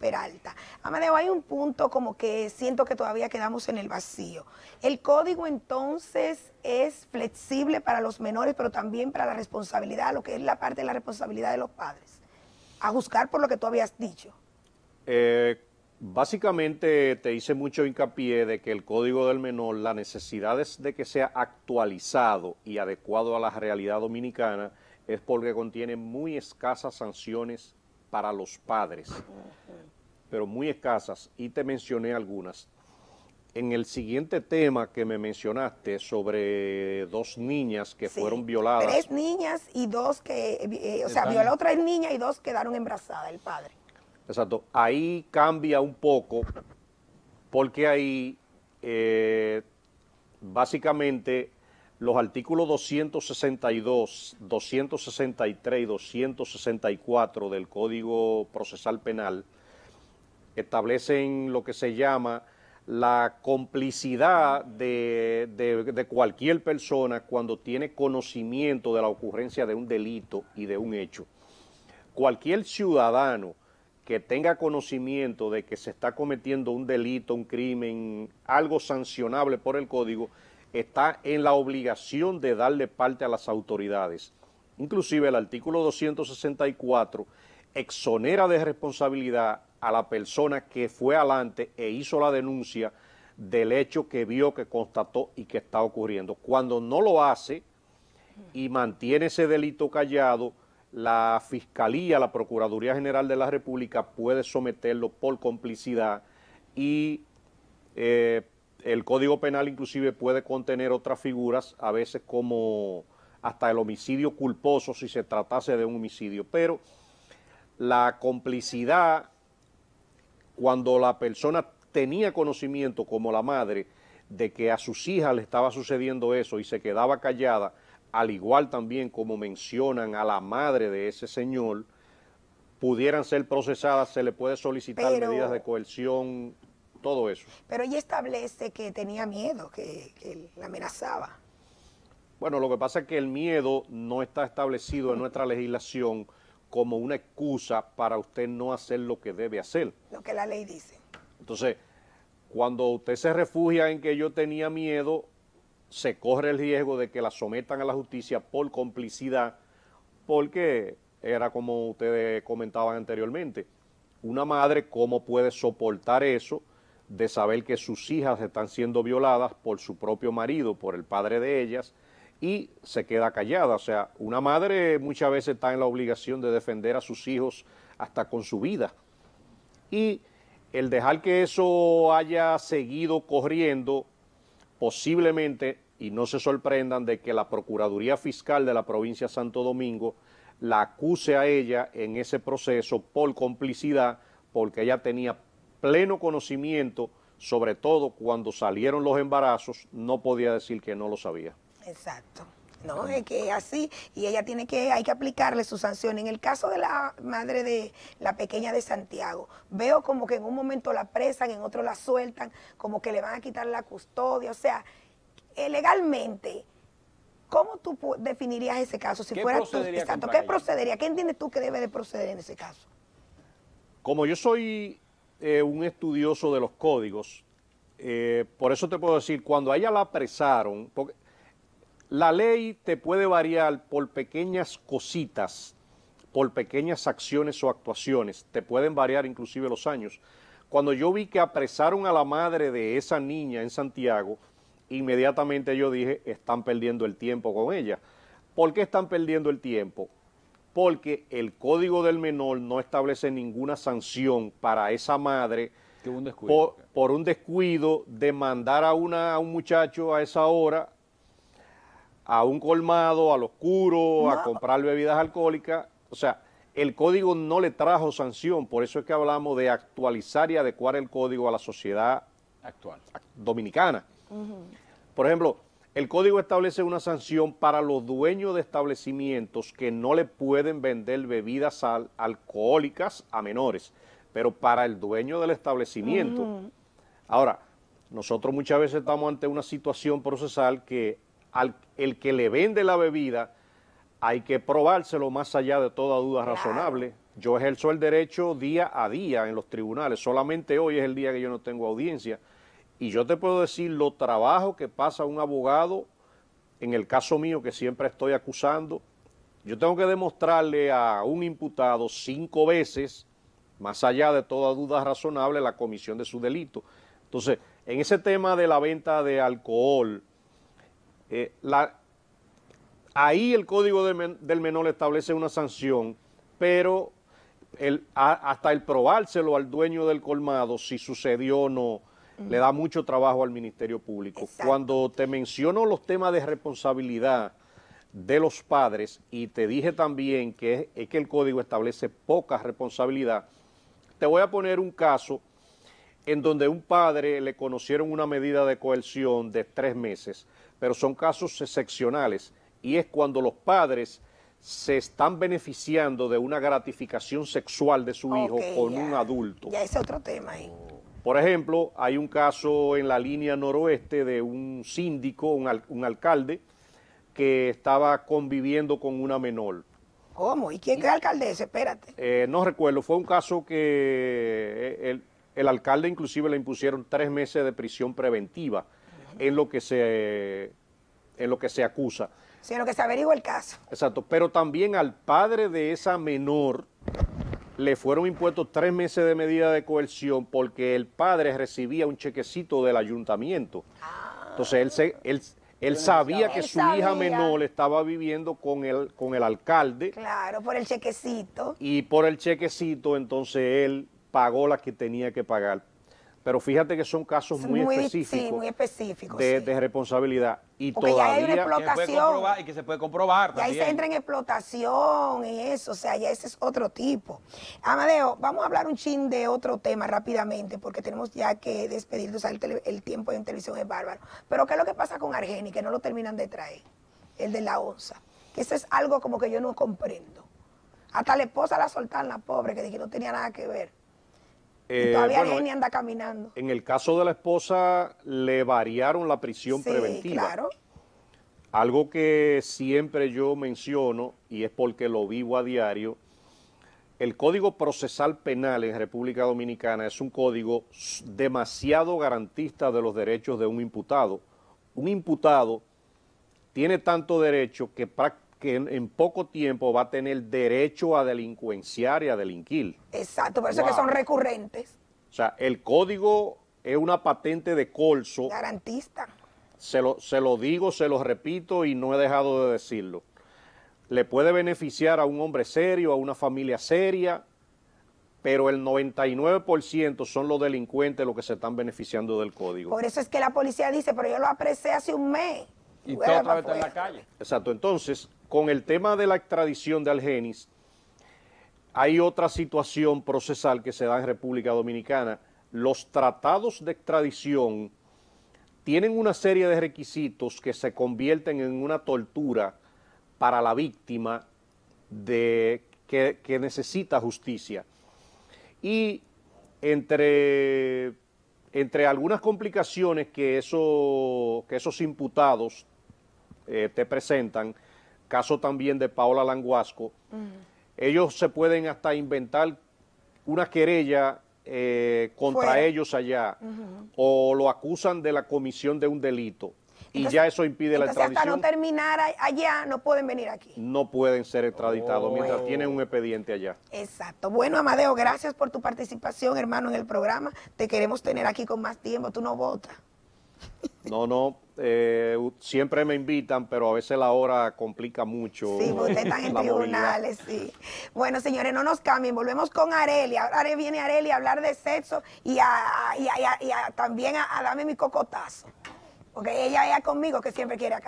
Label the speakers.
Speaker 1: Peralta. Amadeo, hay un punto como que siento que todavía quedamos en el vacío. El código entonces es flexible para los menores, pero también para la responsabilidad, lo que es la parte de la responsabilidad de los padres, a juzgar por lo que tú habías dicho.
Speaker 2: Eh, básicamente te hice mucho hincapié de que el código del menor, la necesidad es de que sea actualizado y adecuado a la realidad dominicana, es porque contiene muy escasas sanciones para los padres pero muy escasas, y te mencioné algunas. En el siguiente tema que me mencionaste sobre dos niñas que fueron violadas. Tres
Speaker 1: niñas y dos que, eh, o sea, violó tres niñas y dos quedaron embarazadas, el padre.
Speaker 2: Exacto. Ahí cambia un poco, porque ahí eh, básicamente los artículos 262, 263 y 264 del Código Procesal Penal establecen lo que se llama la complicidad de, cualquier persona cuando tiene conocimiento de la ocurrencia de un delito y de un hecho. Cualquier ciudadano que tenga conocimiento de que se está cometiendo un delito, un crimen, algo sancionable por el código, está en la obligación de darle parte a las autoridades. Inclusive el artículo 264 exonera de responsabilidad a la persona que fue adelante e hizo la denuncia del hecho que vio, que constató y que está ocurriendo. Cuando no lo hace y mantiene ese delito callado, la Fiscalía, la Procuraduría General de la República puede someterlo por complicidad y eh, el Código Penal inclusive puede contener otras figuras, a veces como hasta el homicidio culposo si se tratase de un homicidio, pero la complicidad cuando la persona tenía conocimiento, como la madre, de que a sus hijas le estaba sucediendo eso y se quedaba callada, al igual también como mencionan a la madre de ese señor, pudieran ser procesadas, se le puede solicitar medidas de coerción, todo eso.
Speaker 1: Pero ella establece que tenía miedo, que, que la amenazaba.
Speaker 2: Bueno, lo que pasa es que el miedo no está establecido en nuestra legislación como una excusa para usted no hacer lo que debe hacer.
Speaker 1: Lo que la ley dice.
Speaker 2: Entonces, cuando usted se refugia en que yo tenía miedo, se corre el riesgo de que la sometan a la justicia por complicidad, porque era como ustedes comentaban anteriormente, una madre cómo puede soportar eso de saber que sus hijas están siendo violadas por su propio marido, por el padre de ellas, y se queda callada. O sea, una madre muchas veces está en la obligación de defender a sus hijos hasta con su vida. Y el dejar que eso haya seguido corriendo, posiblemente, y no se sorprendan de que la Procuraduría Fiscal de la provincia de Santo Domingo la acuse a ella en ese proceso por complicidad, porque ella tenía pleno conocimiento, sobre todo cuando salieron los embarazos, no podía decir que no lo sabía.
Speaker 1: Exacto. No, es que es así y ella tiene que, hay que aplicarle su sanción. En el caso de la madre de la pequeña de Santiago, veo como que en un momento la presan, en otro la sueltan, como que le van a quitar la custodia. O sea, eh, legalmente, ¿cómo tú definirías ese caso? Si fuera tú, exacto, ¿qué procedería? ¿Qué entiendes tú que debe de proceder en ese caso?
Speaker 2: Como yo soy eh, un estudioso de los códigos, eh, por eso te puedo decir, cuando a ella la apresaron, porque la ley te puede variar por pequeñas cositas, por pequeñas acciones o actuaciones, te pueden variar inclusive los años. Cuando yo vi que apresaron a la madre de esa niña en Santiago, inmediatamente yo dije, están perdiendo el tiempo con ella. ¿Por qué están perdiendo el tiempo? Porque el código del menor no establece ninguna sanción para esa madre por, por, un descuido de mandar a, una, a un muchacho a esa hora a un colmado, al oscuro, a comprar bebidas alcohólicas. O sea, el código no le trajo sanción, por eso es que hablamos de actualizar y adecuar el código a la sociedad actual dominicana. Por ejemplo, el código establece una sanción para los dueños de establecimientos que no le pueden vender bebidas alcohólicas a menores, pero para el dueño del establecimiento. Ahora, nosotros muchas veces estamos ante una situación procesal que al el que le vende la bebida, hay que probárselo más allá de toda duda razonable. Yo ejerzo el derecho día a día en los tribunales, solamente hoy es el día que yo no tengo audiencia. Y yo te puedo decir lo trabajo que pasa un abogado, en el caso mío que siempre estoy acusando, yo tengo que demostrarle a un imputado cinco veces, más allá de toda duda razonable, la comisión de su delito. Entonces, en ese tema de la venta de alcohol, eh, ahí el código del, menor le menor establece una sanción, pero hasta el probárselo al dueño del colmado, si sucedió o no, le da mucho trabajo al Ministerio Público. Cuando te menciono los temas de responsabilidad de los padres y te dije también que es, que el código establece poca responsabilidad, te voy a poner un caso en donde un padre le conocieron una medida de coerción de tres meses pero son casos excepcionales y es cuando los padres se están beneficiando de una gratificación sexual de su hijo con un adulto. Ya
Speaker 1: es otro tema ahí.
Speaker 2: Por ejemplo, hay un caso en la línea noroeste de un síndico, un, alcalde, que estaba conviviendo con una menor.
Speaker 1: ¿Cómo? ¿Y quién es alcalde ese? Espérate.
Speaker 2: Eh, no recuerdo, fue un caso que eh, el, el alcalde inclusive le impusieron tres meses de prisión preventiva es lo que se, es lo que se acusa.
Speaker 1: Sino que se averigua el caso.
Speaker 2: Exacto, pero también al padre de esa menor le fueron impuestos tres meses de medida de coerción porque el padre recibía un chequecito del ayuntamiento. Ah. Entonces él, se, él, sabía que su hija menor estaba viviendo con el, con el alcalde.
Speaker 1: Claro, por el chequecito.
Speaker 2: Y por el chequecito, entonces él pagó la que tenía que pagar pero fíjate que son casos muy, específicos. Sí, muy
Speaker 1: específicos. De,
Speaker 2: responsabilidad. Y Porque todavía, ya hay explotación. Que se puede comprobar, y que se puede comprobar ahí se entra
Speaker 1: en explotación y eso. O sea, ya ese es otro tipo. Amadeo, vamos a hablar un chin de otro tema rápidamente, porque tenemos ya que despedirnos. O el, tiempo en televisión es bárbaro. Pero, ¿qué es lo que pasa con Argeni? Que no lo terminan de traer. El de la onza. Que eso es algo como que yo no comprendo. Hasta la esposa la soltaron, la pobre, que dije que no tenía nada que ver.
Speaker 2: Eh, todavía
Speaker 1: anda caminando.
Speaker 2: En el caso de la esposa, le variaron la prisión sí, preventiva. Claro. Algo que siempre yo menciono, y es porque lo vivo a diario, el Código Procesal Penal en República Dominicana es un código demasiado garantista de los derechos de un imputado. Un imputado tiene tanto derecho que prácticamente que en, poco tiempo va a tener derecho a delincuenciar y a delinquir.
Speaker 1: Exacto, por eso que son recurrentes.
Speaker 2: O sea, el código es una patente de colso.
Speaker 1: Garantista.
Speaker 2: Se lo, se lo digo, se lo repito y no he dejado de decirlo. Le puede beneficiar a un hombre serio, a una familia seria, pero el 99% son los delincuentes los que se están beneficiando del código. Por
Speaker 1: eso es que la policía dice, pero yo lo apresé hace un mes. Y usted otra vez está en la calle.
Speaker 2: Exacto, entonces con el tema de la extradición de Algenis, hay otra situación procesal que se da en República Dominicana. Los tratados de extradición tienen una serie de requisitos que se convierten en una tortura para la víctima de, que, necesita justicia. Y entre, entre, algunas complicaciones que, que esos imputados eh, te presentan, caso también de Paola Languasco, mm. ellos se pueden hasta inventar una querella eh, contra ellos allá o lo acusan de la comisión de un delito. y ya eso impide la extradición. Hasta no
Speaker 1: terminar allá, no pueden venir aquí.
Speaker 2: No pueden ser extraditados mientras oh. tienen un expediente allá.
Speaker 1: Exacto. Bueno, Amadeo, gracias por tu participación, hermano, en el programa. Te queremos tener aquí con más tiempo. Tú no votas.
Speaker 2: No, no, eh, siempre me invitan, pero a veces la hora complica mucho. Sí, ustedes están en tribunales,
Speaker 1: sí. Bueno, señores, no nos cambien, volvemos con Areli. Ahora viene Areli a hablar de sexo y, y también a, darme mi cocotazo. Porque ella es conmigo que siempre quiere acá.